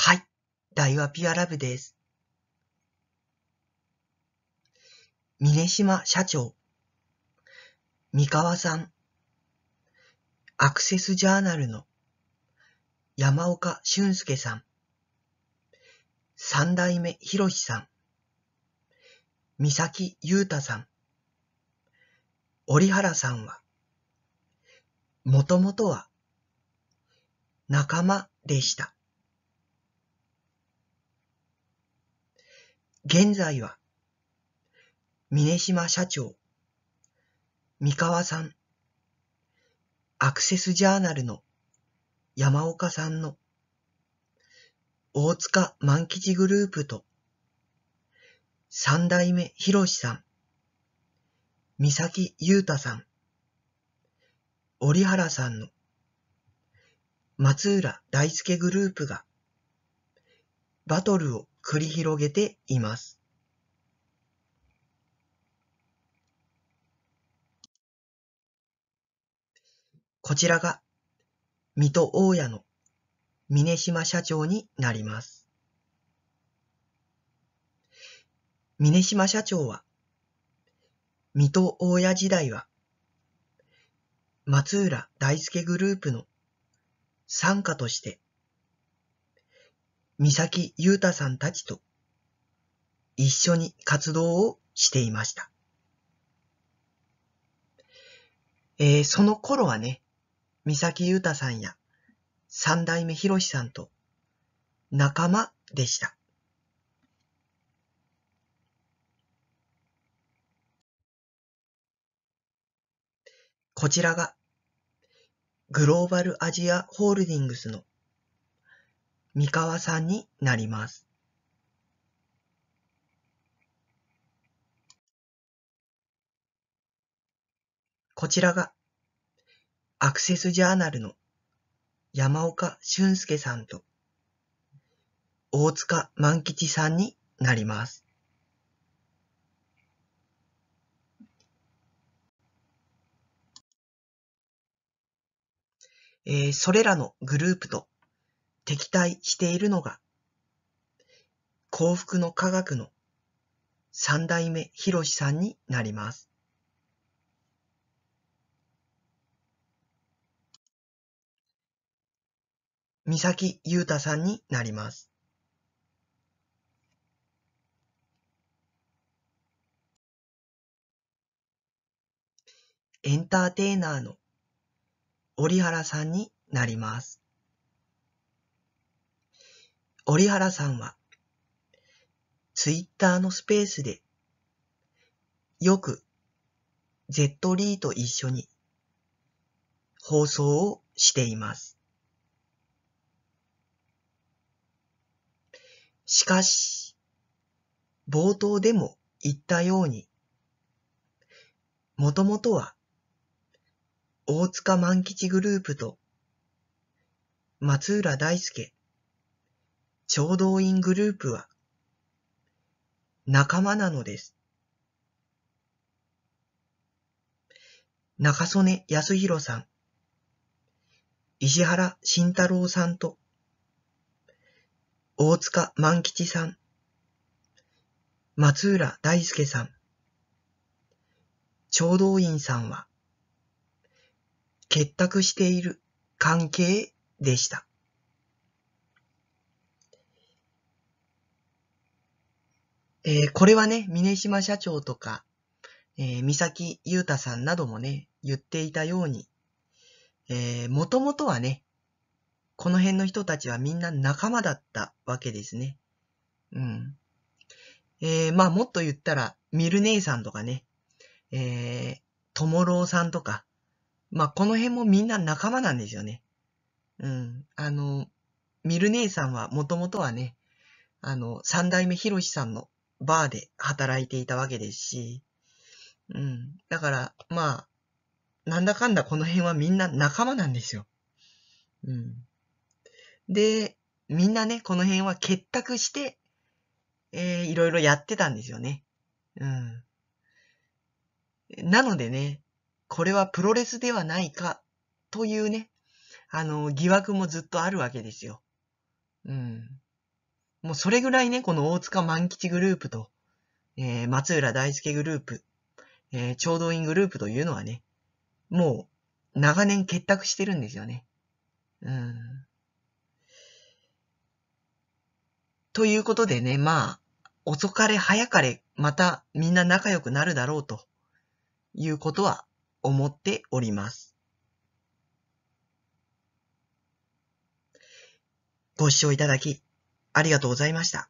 はい、大和ピュアラブです。峰島社長、三河さん、アクセスジャーナルの山岡俊介さん、三代目広ろさん、三崎優太さん、折原さんは、もともとは仲間でした。現在は、峰島社長、三河さん、アクセスジャーナルの山岡さんの、大塚万吉グループと、三代目広志さん、三崎裕太さん、折原さんの、松浦大輔グループが、バトルを繰り広げています。こちらが水戸大屋の峰島社長になります。峰島社長は、水戸大屋時代は、松浦大輔グループの参加として三崎裕太さんたちと一緒に活動をしていました。えー、その頃はね、三崎裕太さんや三代目博さんと仲間でした。こちらがグローバルアジアホールディングスの三河さんになりますこちらが、アクセスジャーナルの山岡俊介さんと大塚万吉さんになります。えー、それらのグループと敵対しているのが、幸福の科学の三代目博士さんになります。三崎裕太さんになります。エンターテイナーの折原さんになります。折原さんは、ツイッターのスペースで、よく、Z リーと一緒に、放送をしています。しかし、冒頭でも言ったように、もともとは、大塚万吉グループと、松浦大輔、聴導員グループは仲間なのです。中曽根康弘さん、石原慎太郎さんと、大塚万吉さん、松浦大輔さん、聴導員さんは、結託している関係でした。えー、これはね、峰島社長とか、えー、三崎裕太さんなどもね、言っていたように、えー、もともとはね、この辺の人たちはみんな仲間だったわけですね。うん。えー、まあもっと言ったら、ミル姉さんとかね、えー、トモローさんとか、まあこの辺もみんな仲間なんですよね。うん。あの、ミル姉さんはもともとはね、あの、三代目ひろしさんのバーで働いていたわけですし、うん。だから、まあ、なんだかんだこの辺はみんな仲間なんですよ。うん。で、みんなね、この辺は結託して、えー、いろいろやってたんですよね。うん。なのでね、これはプロレスではないか、というね、あの、疑惑もずっとあるわけですよ。うん。もうそれぐらいね、この大塚万吉グループと、えー、松浦大輔グループ、えー、聴導員グループというのはね、もう長年結託してるんですよね。うん。ということでね、まあ、遅かれ早かれ、またみんな仲良くなるだろうということは思っております。ご視聴いただきありがとうございました。